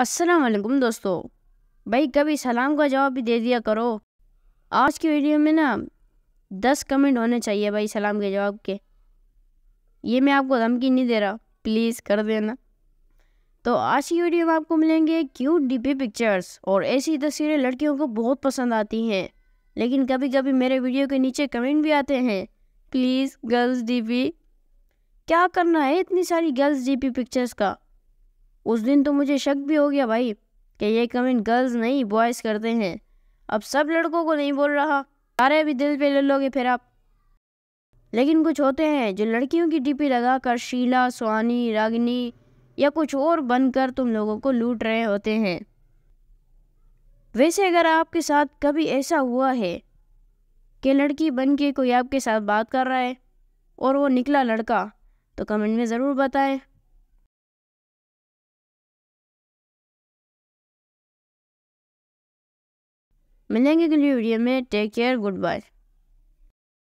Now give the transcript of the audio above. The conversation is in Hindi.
अस्सलाम वालेकुम दोस्तों भाई कभी सलाम का जवाब भी दे दिया करो आज की वीडियो में ना दस कमेंट होने चाहिए भाई सलाम के जवाब के ये मैं आपको धमकी नहीं दे रहा प्लीज़ कर देना तो आज की वीडियो में आपको मिलेंगे क्यूट डीपी पिक्चर्स और ऐसी तस्वीरें लड़कियों को बहुत पसंद आती हैं लेकिन कभी कभी मेरे वीडियो के नीचे कमेंट भी आते हैं प्लीज़ गर्ल्स डीपी क्या करना है इतनी सारी गर्ल्स डीपी पिक्चर्स का उस दिन तो मुझे शक भी हो गया भाई कि ये कमेंट गर्ल्स नहीं बॉयज़ करते हैं अब सब लड़कों को नहीं बोल रहा सारे भी दिल पे ले लोगे फिर आप लेकिन कुछ होते हैं जो लड़कियों की डीपी लगाकर शीला सुहानी रागिनी या कुछ और बनकर तुम लोगों को लूट रहे होते हैं वैसे अगर आपके साथ कभी ऐसा हुआ है कि लड़की बन के कोई आपके साथ बात कर रहा है और वो निकला लड़का तो कमेंट में ज़रूर बताएं मिलेंगे अगली वीडियो में टेक केयर गुड बाय